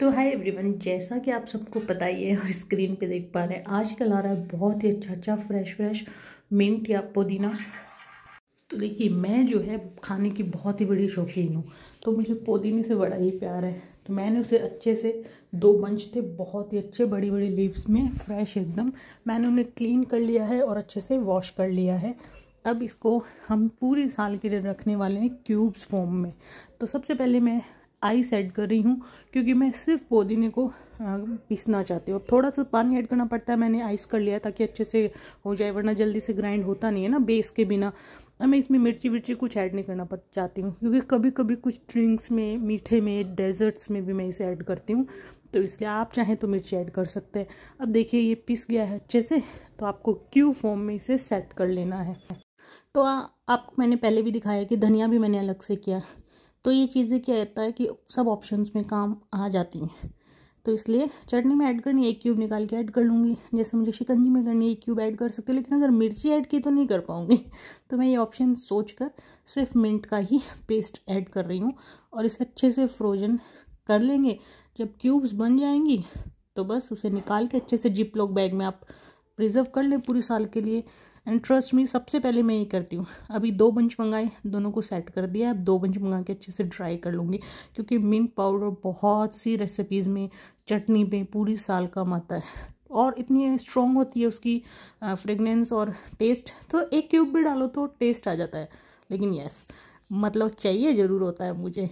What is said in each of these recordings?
तो hi everyone जैसा कि आप सबको पता ही है और स्क्रीन पे देख पा रहे हैं आजकल आ रहा है बहुत ही अच्छा अच्छा फ्रेश फ्रेश मिंट या पुदीना तो देखिए मैं जो है खाने की बहुत ही बड़ी शौकीन हूँ तो मुझे पुदीने से बड़ा ही प्यार है तो मैंने उसे अच्छे से दो बंच थे बहुत ही अच्छे बड़ी बड़ी लीव्स में फ्रेश एकदम मैंने उन्हें क्लीन कर लिया है और अच्छे से वॉश कर लिया है अब इसको हम पूरे साल के लिए रखने वाले हैं क्यूब्स फॉर्म में तो सबसे पहले मैं आई सेट कर रही हूँ क्योंकि मैं सिर्फ पुदीने को पीसना चाहती हूँ अब थोड़ा सा पानी ऐड करना पड़ता है मैंने आइस कर लिया ताकि अच्छे से हो जाए वरना जल्दी से ग्राइंड होता नहीं है ना बेस के बिना अब मैं इसमें मिर्ची विर्ची कुछ ऐड नहीं करना चाहती हूँ क्योंकि कभी कभी कुछ ड्रिंक्स में मीठे में डेजर्ट्स में भी मैं इसे ऐड करती हूँ तो इसलिए आप चाहें तो मिर्ची ऐड कर सकते हैं अब देखिए ये पिस गया है अच्छे से तो आपको क्यू फॉर्म में इसे सेट कर लेना है तो आ, आपको मैंने पहले भी दिखाया कि धनिया भी मैंने अलग से किया तो ये चीज़ें क्या रहता है कि सब ऑप्शंस में काम आ जाती हैं तो इसलिए चटनी में ऐड करनी एक क्यूब निकाल के ऐड कर लूँगी जैसे मुझे शिकंजी में करनी एक क्यूब ऐड कर सकती हूँ लेकिन अगर मिर्ची ऐड की तो नहीं कर पाऊँगी तो मैं ये ऑप्शन सोच कर सिर्फ मिंट का ही पेस्ट ऐड कर रही हूँ और इसे अच्छे से फ्रोजन कर लेंगे जब क्यूब्स बन जाएंगी तो बस उसे निकाल के अच्छे से जिप लॉक बैग में आप प्रिजर्व कर लें पूरे साल के लिए एंड ट्रस्ट मी सबसे पहले मैं ये करती हूँ अभी दो बंच मंगाए दोनों को सेट कर दिया अब दो बंच मंगा के अच्छे से ड्राई कर लूँगी क्योंकि मिंट पाउडर बहुत सी रेसिपीज़ में चटनी में पूरी साल काम आता है और इतनी स्ट्रॉन्ग होती है उसकी फ्रेगनेंस और टेस्ट तो एक क्यूब भी डालो तो टेस्ट आ जाता है लेकिन यस मतलब चाहिए ज़रूर होता है मुझे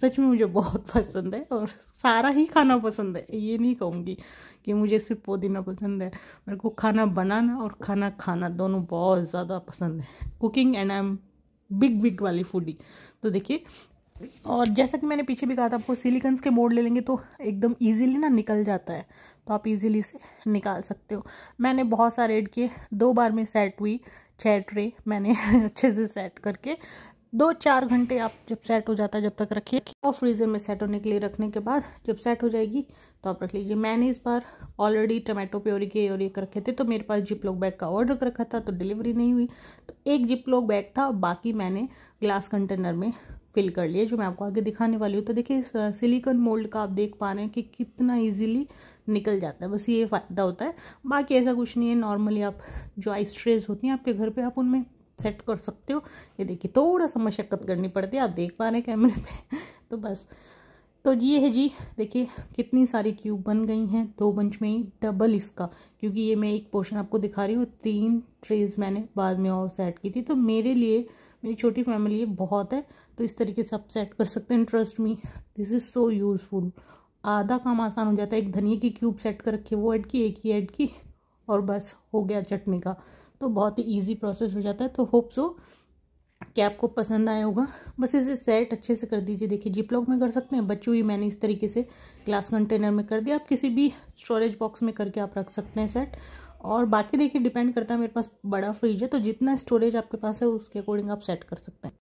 सच में मुझे बहुत पसंद है और सारा ही खाना पसंद है ये नहीं कहूँगी कि मुझे सिर्फ पुदीना पसंद है मेरे को खाना बनाना और खाना खाना दोनों बहुत ज़्यादा पसंद है cooking and I am big big वाली फूडी तो देखिए और जैसा कि मैंने पीछे भी कहा था आपको सिलिकन्स के बोर्ड ले लेंगे तो एकदम इजीली ना निकल जाता है तो आप इजीली से निकाल सकते हो मैंने बहुत सारे ऐड किए दो बार में सेट हुई छः ट्रे मैंने अच्छे से सेट करके दो चार घंटे आप जब सेट हो जाता है जब तक रखिए और फ्रीज़र में सेट होने के लिए रखने के बाद जब सेट हो जाएगी तो आप रख लीजिए मैंने इस बार ऑलरेडी टमाटो प्योरी के और एक रखे थे तो मेरे पास जिप लॉक बैग का ऑर्डर कर रखा था तो डिलीवरी नहीं हुई तो एक जिप लॉक बैग था बाकी मैंने ग्लास कंटेनर में फिल कर लिए जो मैं आपको आगे दिखाने वाली हूँ तो देखिए सिलिकॉन मोल्ड का आप देख पा रहे हैं कि कितना इजीली निकल जाता है बस ये फ़ायदा होता है बाकी ऐसा कुछ नहीं है नॉर्मली आप जो आइस ट्रेज होती हैं आपके घर पे आप उनमें सेट कर सकते हो ये देखिए थोड़ा सा मशक्क़त करनी पड़ती है आप देख पा रहे हैं कैमरे पे तो बस तो ये है जी देखिए कितनी सारी क्यूब बन गई हैं दो बंच में ही डबल इसका क्योंकि ये मैं एक पोर्शन आपको दिखा रही हूँ तीन ट्रेज मैंने बाद में और सेट की थी तो मेरे लिए मेरी छोटी फैमिली बहुत है तो इस तरीके से आप सेट कर सकते हैं trust me this is so useful आधा काम आसान हो जाता है एक धनिए की क्यूब सेट कर रखी वो ऐड की एक ही ऐड की और बस हो गया चटनी का तो बहुत ही ईजी प्रोसेस हो जाता है तो होप सो कि आपको पसंद आया होगा बस इसे सेट अच्छे से कर दीजिए देखिए जिप लॉक में कर सकते हैं बच्चों ही मैंने इस तरीके से ग्लास कंटेनर में कर दिया आप किसी भी स्टोरेज बॉक्स में करके आप रख सकते हैं सेट और बाकी देखिए डिपेंड करता है मेरे पास बड़ा फ्रिज है तो जितना स्टोरेज आपके पास है उसके अकॉर्डिंग आप सेट कर सकते हैं